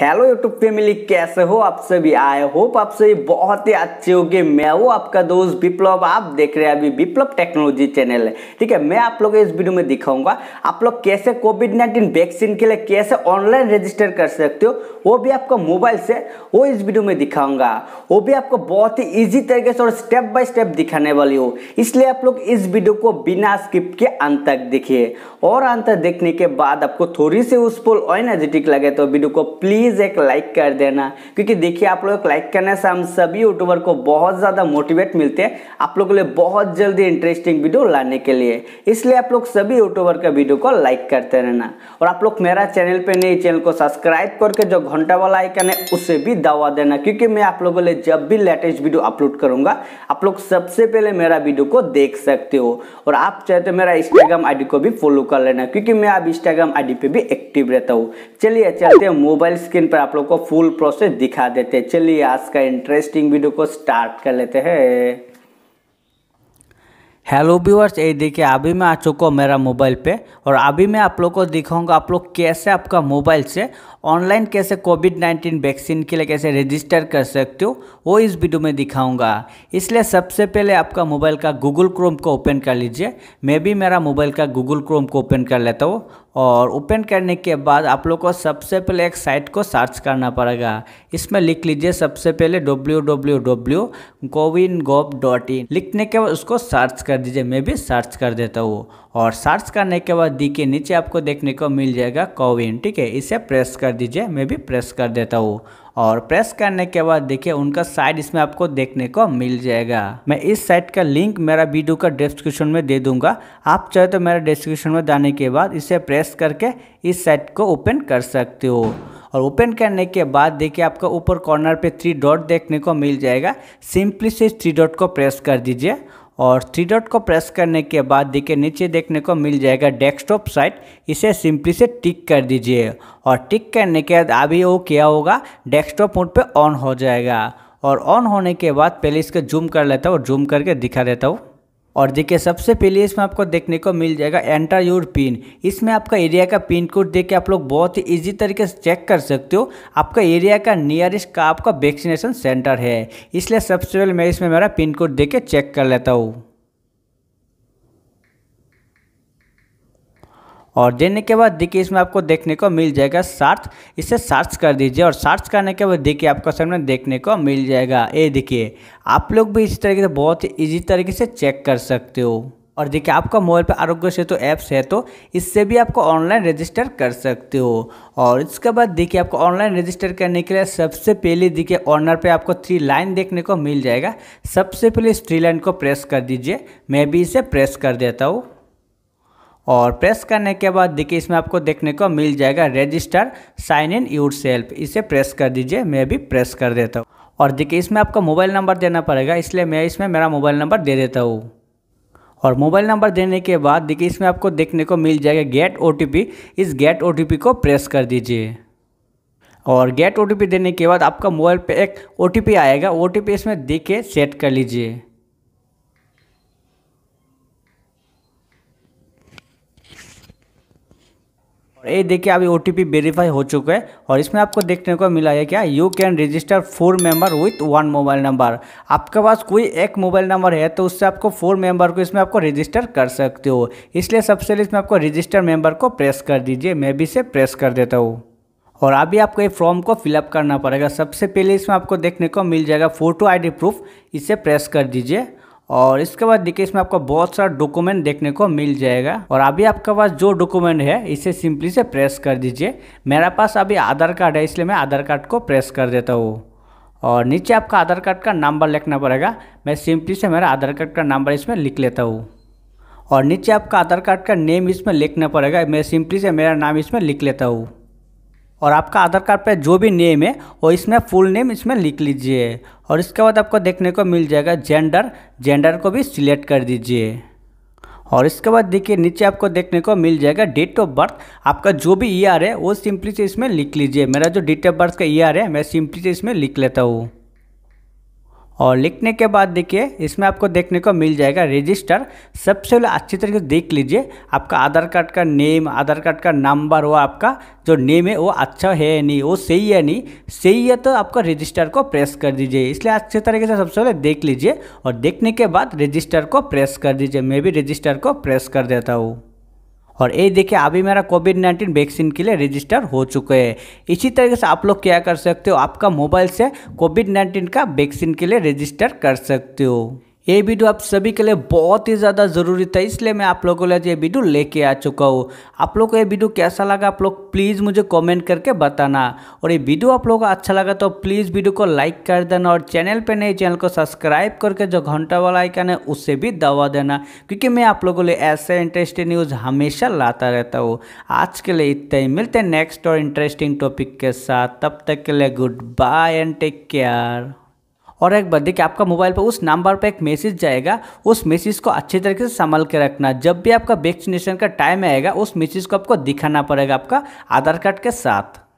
hello YouTube family कैसे हो आप सभी आई होप आप सभी बहुत ही अच्छे होंगे मैं हूँ आपका दोस्त विप्लव आप देख रहे हैं अभी विप्लव टेक्नोलॉजी चैनल है ठीक है मैं आप को इस वीडियो में दिखाऊंगा आप लोग कैसे कोविड नाइन्टीन वैक्सीन के लिए कैसे ऑनलाइन रजिस्टर कर सकते हो वो भी आपको मोबाइल से वो इस वीडियो में दिखाऊंगा वो भी आपको बहुत ही ईजी तरीके से और स्टेप बाय स्टेप दिखाने वाली हो इसलिए आप लोग इस वीडियो को बिना स्किप के अंत तक देखिए और अंत देखने के बाद आपको थोड़ी सी यूजफुल और एनर्जेटिक लगे तो वीडियो को प्लीज प्लीज़ एक लाइक कर देना क्योंकि देखिए आप लोग लाइक करने से हम सभी यूट्यूबर को बहुत ज़्यादा मोटिवेट मिलते हैं आप लोग के लिए बहुत जल्दी इंटरेस्टिंग वीडियो लाने के लिए इसलिए आप लोग सभी यूट्यूबर के वीडियो को लाइक करते रहना और आप लोग मेरा चैनल पर नहीं चैनल को सब्सक्राइब करके जो घंटा वाला आइकन है उसे भी दवा देना क्योंकि मैं आप लोगों के लिए जब भी लेटेस्ट वीडियो अपलोड करूंगा आप लोग सबसे पहले मेरा वीडियो को देख सकते हो और आप चाहे तो मेरा इंस्टाग्राम आईडी को भी फॉलो कर लेना क्योंकि मैं आप इंस्टाग्राम आईडी पे भी एक्टिव रहता हूँ चलिए चलते हैं मोबाइल स्क्रीन पर आप लोग को फुल प्रोसेस दिखा देते हैं चलिए आज का इंटरेस्टिंग वीडियो को स्टार्ट कर लेते हैं हेलो व्यूअर्स ये देखिए अभी मैं आ चुका हूँ मेरा मोबाइल पे और अभी मैं आप लोग को दिखाऊंगा आप लोग कैसे आपका मोबाइल से ऑनलाइन कैसे कोविड 19 वैक्सीन के लिए कैसे रजिस्टर कर सकते हो वो इस वीडियो में दिखाऊंगा इसलिए सबसे पहले आपका मोबाइल का गूगल क्रोम को ओपन कर लीजिए मैं भी मेरा मोबाइल का गूगल क्रोम को ओपन कर लेता हूँ और ओपन करने के बाद आप लोग को सबसे पहले एक साइट को सर्च करना पड़ेगा इसमें लिख लीजिए सबसे पहले डब्ल्यू डब्ल्यू डब्ल्यू गोविन गोव डॉट इन लिखने के बाद उसको सर्च कर दीजिए मैं भी सर्च कर देता हूँ और सर्च करने के बाद दी के नीचे आपको देखने को मिल जाएगा कोविन ठीक है इसे प्रेस कर दीजिए मैं भी प्रेस कर देता हूँ और प्रेस करने के बाद देखिए उनका साइड इसमें आपको देखने को मिल जाएगा मैं इस साइट का लिंक मेरा वीडियो का डिस्क्रिप्शन में दे दूंगा आप चाहे तो मेरा डिस्क्रिप्शन में जाने के बाद इसे प्रेस करके इस साइट को ओपन कर सकते हो और ओपन करने के बाद देखिए आपका ऊपर कॉर्नर पे थ्री डॉट देखने को मिल जाएगा सिंपली से इस थ्री डॉट को प्रेस कर दीजिए और थ्री डॉट को प्रेस करने के बाद देखिए नीचे देखने को मिल जाएगा डेस्कटॉप साइट इसे सिंपली से टिक कर दीजिए और टिक करने के बाद अभी वो क्या होगा डेस्कटॉप मोड पे ऑन हो जाएगा और ऑन होने के बाद पहले इसको जूम कर लेता हूँ जूम करके दिखा देता हूँ और देखिए सबसे पहले इसमें आपको देखने को मिल जाएगा एंटर योर पिन इसमें आपका एरिया का पिन कोड देख के आप लोग बहुत ही इजी तरीके से चेक कर सकते हो आपका एरिया का नियरेस्ट का आपका वैक्सीनेशन सेंटर है इसलिए सबसे पहले मैं इसमें मेरा पिन कोड दे के चेक कर लेता हूँ और देने के बाद देखिए इसमें आपको देखने को मिल जाएगा सर्च इसे सर्च कर दीजिए और सर्च करने के बाद देखिए आपको सामने देखने को मिल जाएगा ये देखिए आप लोग भी इसी तरीके से बहुत ही ईजी तरीके से चेक कर सकते हो और देखिए आपका मोबाइल पर आरोग्य सेतु तो ऐप्स है तो इससे भी आपको ऑनलाइन रजिस्टर कर सकते हो और इसके बाद देखिए आपको ऑनलाइन रजिस्टर करने के लिए सबसे पहले देखिए ऑनर पे आपको थ्री लाइन देखने को मिल जाएगा सबसे पहले इस थ्री लाइन को प्रेस कर दीजिए मैं भी इसे प्रेस कर देता हूँ और प्रेस करने के बाद देखिए इसमें आपको देखने को मिल जाएगा register sign in yourself इसे प्रेस कर दीजिए मैं भी प्रेस कर देता हूँ और देखिए इसमें आपको मोबाइल नंबर देना पड़ेगा इसलिए मैं इसमें मेरा मोबाइल नंबर दे देता हूँ और मोबाइल नंबर देने के बाद देखिए इसमें आपको देखने को मिल जाएगा गेट ओ इस गेट ओ को प्रेस कर दीजिए और गेट ओ देने के बाद आपका मोबाइल पर एक ओ आएगा ओ इसमें के सेट कर लीजिए और ये देखिए अभी ओ टी वेरीफाई हो चुका है और इसमें आपको देखने को मिला है क्या you can register for member with one mobile number आपके पास कोई एक मोबाइल नंबर है तो उससे आपको फोर मेंबर को इसमें आपको रजिस्टर कर सकते हो इसलिए सबसे पहले इसमें आपको रजिस्टर मेंबर को प्रेस कर दीजिए मैं भी इसे प्रेस कर देता हूँ और अभी आपको ये फॉर्म को फिलअप करना पड़ेगा सबसे पहले इसमें आपको देखने को मिल जाएगा फोटो आईडी प्रूफ इसे प्रेस कर दीजिए और इसके बाद देखिए इसमें आपका बहुत सारा डॉक्यूमेंट देखने को मिल जाएगा और अभी आपके पास जो डॉक्यूमेंट है इसे सिंपली से प्रेस कर दीजिए मेरा पास अभी आधार कार्ड है इसलिए मैं आधार कार्ड को प्रेस कर देता हूँ और नीचे आपका आधार कार्ड का नंबर लिखना पड़ेगा मैं सिंपली से मेरा आधार कार्ड का नंबर इसमें लिख लेता हूँ और नीचे आपका आधार कार्ड का नेम इसमें लिखना पड़ेगा मैं सिंपली से मेरा नाम इसमें लिख लेता हूँ और आपका आधार कार्ड पर जो भी नेम है वो इसमें फुल नेम इसमें लिख लीजिए और इसके बाद आपको देखने को मिल जाएगा जेंडर जेंडर को भी सिलेक्ट कर दीजिए और इसके बाद देखिए नीचे आपको देखने को मिल जाएगा डेट ऑफ बर्थ आपका जो भी ईयर है वो सिंपली से इसमें लिख लीजिए मेरा जो डेट ऑफ बर्थ का ईयर है मैं सिंपली से इसमें लिख लेता हूँ और लिखने के बाद देखिए इसमें आपको देखने को मिल जाएगा रजिस्टर सबसे पहले अच्छी तरीके से देख लीजिए आपका आधार कार्ड का नेम आधार कार्ड का नंबर वो आपका जो नेम है वो अच्छा है नहीं वो सही है नहीं सही है तो आपका रजिस्टर को प्रेस कर दीजिए इसलिए अच्छे तरीके से सबसे पहले देख लीजिए और देखने के बाद रजिस्टर को प्रेस कर दीजिए मैं भी रजिस्टर को प्रेस कर देता हूँ और ये देखिए अभी मेरा कोविड नाइन्टीन वैक्सीन के लिए रजिस्टर हो चुके हैं इसी तरीके से आप लोग क्या कर सकते हो आपका मोबाइल से कोविड नाइन्टीन का वैक्सीन के लिए रजिस्टर कर सकते हो ये वीडियो आप सभी के लिए बहुत ही ज़्यादा ज़रूरी था इसलिए मैं आप लोगों के लिए ये वीडियो लेके आ चुका हूँ आप लोग को ये वीडियो कैसा लगा आप लोग प्लीज़ मुझे कमेंट करके बताना और ये वीडियो आप लोगों को अच्छा लगा तो प्लीज़ वीडियो को लाइक कर देना और चैनल पे नए चैनल को सब्सक्राइब करके जो घंटा वाला आइकन है उससे भी दबा देना क्योंकि मैं आप लोगों के लिए ऐसे इंटरेस्टिंग न्यूज़ हमेशा लाता रहता हूँ आज के लिए इतना ही मिलते हैं नेक्स्ट और इंटरेस्टिंग टॉपिक के साथ तब तक के लिए good bye and take care और एक बार देखिए आपका मोबाइल पर उस नंबर पर एक मैसेज जाएगा उस मैसेज को अच्छे तरीके से संभाल के रखना जब भी आपका वैक्सीनेशन का टाइम आएगा उस मैसेज को आपको दिखाना पड़ेगा आपका आधार कार्ड के साथ